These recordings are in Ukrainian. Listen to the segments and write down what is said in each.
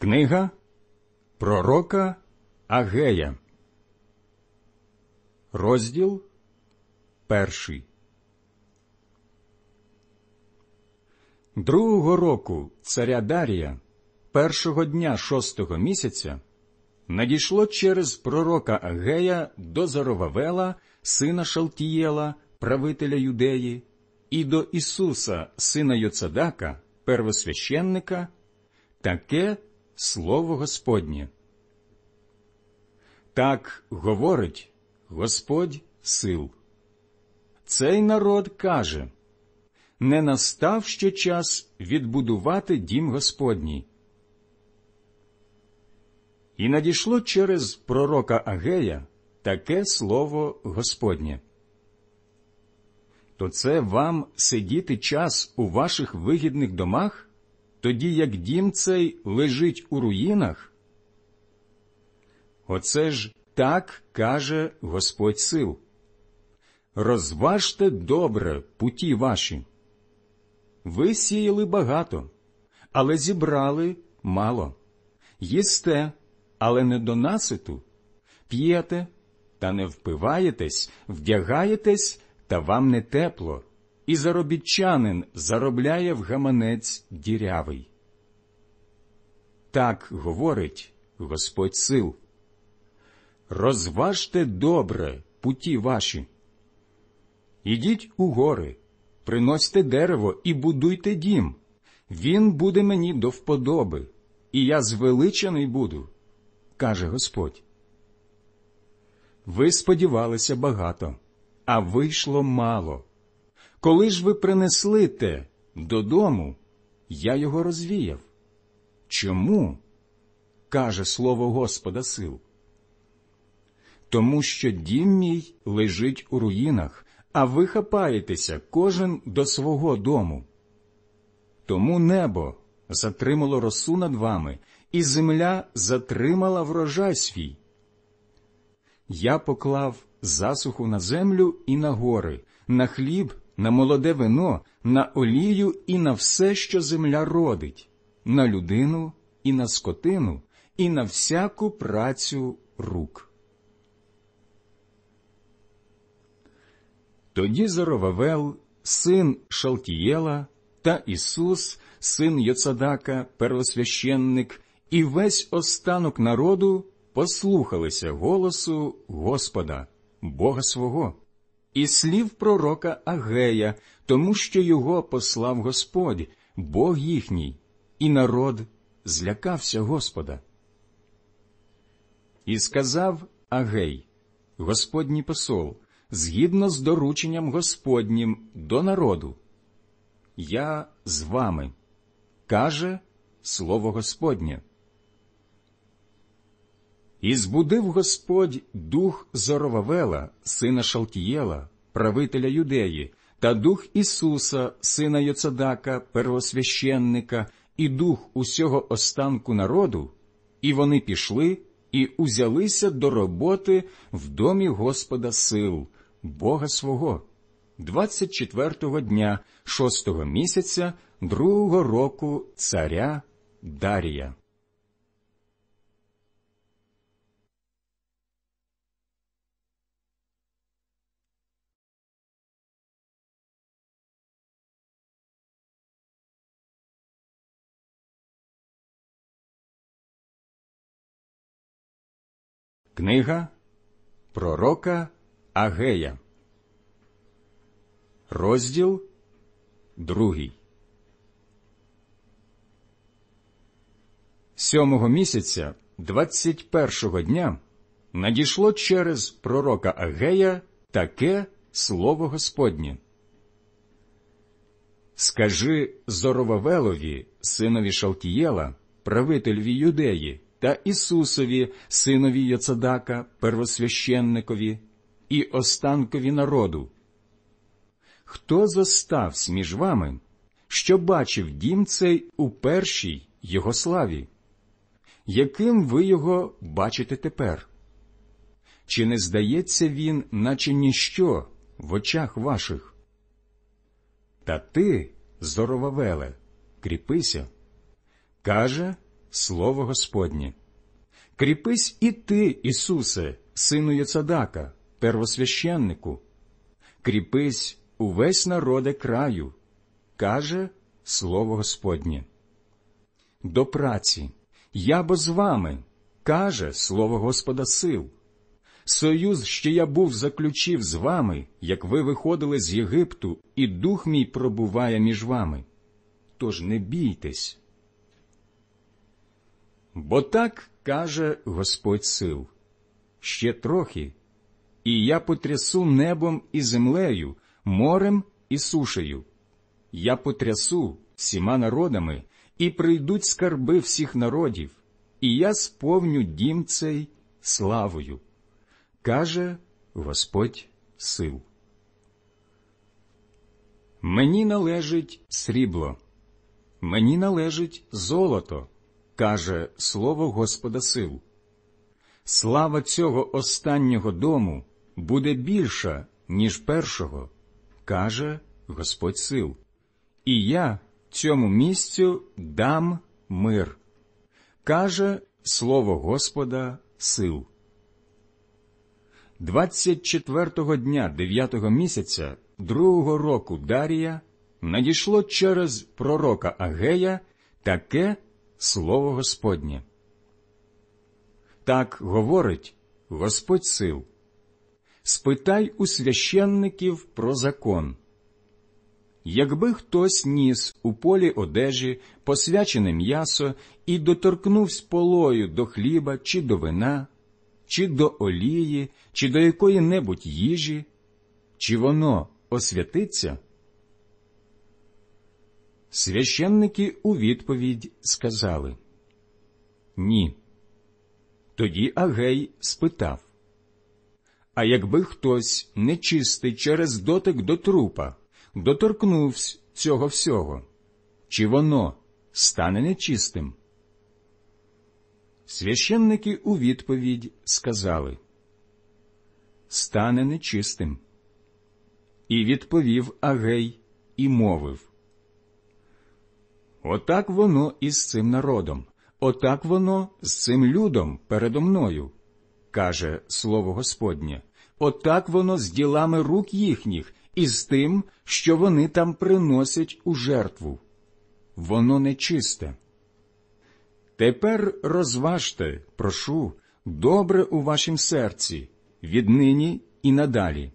Книга Пророка Агея, розділ перший. Другого року царя Дарія, першого дня шостого місяця, надійшло через пророка Агея до Заровавела, сина Шалтієла, правителя Юдеї, і до Ісуса, сина Йоцадака, первосвященника, таке слово Господнє. Так говорить Господь сил. Цей народ каже не настав ще час відбудувати дім Господній. І надійшло через пророка Агея таке слово Господнє. То це вам сидіти час у ваших вигідних домах? тоді як дім цей лежить у руїнах? Оце ж так каже Господь сил. Розважте добре путі ваші. Ви сіяли багато, але зібрали мало. Їсте, але не до наситу, п'єте та не впиваєтесь, вдягаєтесь, та вам не тепло і заробітчанин заробляє в гаманець дірявий. Так говорить Господь сил. Розважте добре путі ваші. Ідіть у гори, приносьте дерево і будуйте дім. Він буде мені до вподоби, і я звеличений буду, каже Господь. Ви сподівалися багато, а вийшло мало. Коли ж ви принесли те додому, я його розвіяв. Чому? каже слово Господа сил. Тому що дім мій лежить у руїнах, а ви хапаєтеся кожен до свого дому. Тому небо затримало росу над вами, і земля затримала врожай свій. Я поклав засуху на землю і на гори, на хліб на молоде вино, на олію і на все, що земля родить, на людину і на скотину, і на всяку працю рук. Тоді Зоровавел, син Шалтієла та Ісус, син Йоцадака, первосвященник, і весь останок народу послухалися голосу Господа, Бога свого і слів пророка Агея, тому що його послав Господь, Бог їхній, і народ злякався Господа. І сказав Агей, Господній посол, згідно з дорученням Господнім до народу, Я з вами, каже слово Господнє. І збудив Господь дух Зоровавела, сина Шалтієла, правителя Юдеї, та дух Ісуса, сина Йоцадака, первосвященника, і дух усього останку народу, і вони пішли і узялися до роботи в домі Господа сил, Бога свого, 24-го дня, 6-го місяця, другого року царя Дарія. Книга Пророка Агея, розділ другий. Сьомого місяця, двадцять першого дня, надійшло через пророка Агея таке слово Господнє. Скажи Зоровавелові, синові Шалтієла, правительві юдеї та Ісусові, синові Яцадака, первосвященникові і останкові народу. Хто зоставсь між вами, що бачив дім цей у першій його славі? Яким ви його бачите тепер? Чи не здається він, наче ніщо в очах ваших? Та ти, Зоровавеле, кріпися, каже Слово Господнє. Кріпись і ти, Ісусе, сину Єцадака, первосвященнику, кріпись увесь народе краю, каже Слово Господнє. До праці, я бо з вами, каже Слово Господа сил. Союз, що я був заключив з вами, як ви виходили з Єгипту, і дух мій пробуває між вами. Тож не бійтесь. Бо так каже Господь сил, ще трохи, і я потрясу небом і землею, морем і сушею. Я потрясу всіма народами, і прийдуть скарби всіх народів, і я сповню дім цей славою, каже Господь сил. Мені належить срібло, мені належить золото каже слово Господа сил. Слава цього останнього дому буде більша, ніж першого, каже Господь сил. І я цьому місцю дам мир, каже слово Господа сил. 24-го дня 9-го місяця другого року Дарія надійшло через пророка Агея таке слово Господнє. Так говорить Господь сил. Спитай у священників про закон. Якби хтось ніс у полі одежі посвячене м'ясо і доторкнувсь полою до хліба, чи до вина, чи до олії, чи до якої небудь їжі, чи воно освятиться? Священники у відповідь сказали Ні. Тоді Агей спитав А якби хтось нечистий через дотик до трупа доторкнувся цього всього, чи воно стане нечистим? Священники у відповідь сказали Стане нечистим. І відповів Агей і мовив Отак воно із цим народом, отак воно з цим людом передо мною, каже слово Господнє, отак воно з ділами рук їхніх і з тим, що вони там приносять у жертву. Воно нечисте. Тепер розважте, прошу, добре у вашім серці, віднині і надалі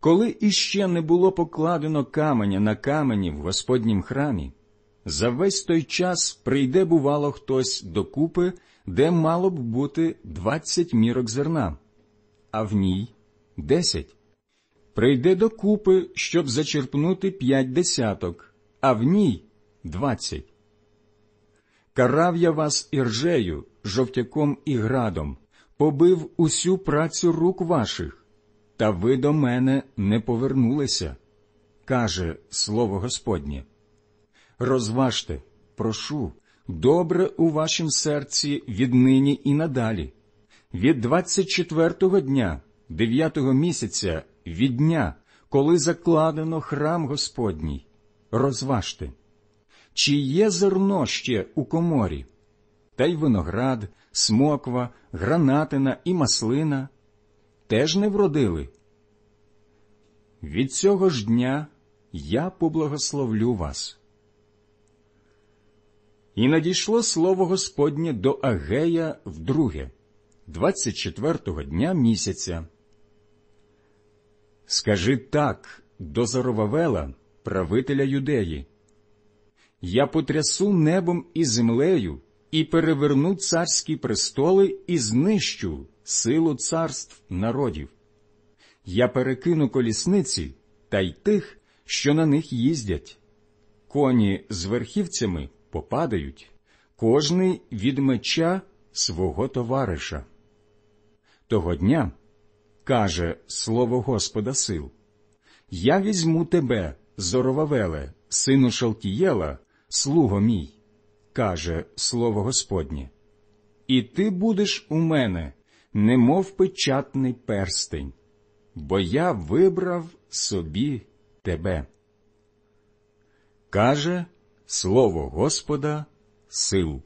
коли іще не було покладено каменя на камені в Господнім храмі, за весь той час прийде, бувало, хтось докупи, де мало б бути двадцять мірок зерна, а в ній десять. Прийде докупи, щоб зачерпнути п'ять десяток, а в ній двадцять. Карав я вас іржею, жовтяком і градом, побив усю працю рук ваших та ви до мене не повернулися, каже слово Господнє. Розважте, прошу, добре у вашім серці віднині і надалі, від 24-го дня, 9-го місяця, від дня, коли закладено храм Господній. Розважте, чи є зерно ще у коморі, та й виноград, смоква, гранатина і маслина теж не вродили. Від цього ж дня я поблагословлю вас. І надійшло слово Господнє до Агея вдруге, 24-го дня місяця. Скажи так до Заровавела, правителя Юдеї. Я потрясу небом і землею і переверну царські престоли і знищу силу царств народів. Я перекину колісниці та й тих, що на них їздять. Коні з верхівцями попадають, кожний від меча свого товариша. Того дня каже слово Господа сил: Я візьму тебе, Зоровавеле, сину Шалтієла, слуго мій, каже слово Господнє, і ти будеш у мене немов печатний перстень, бо я вибрав собі тебе. Каже слово Господа сил.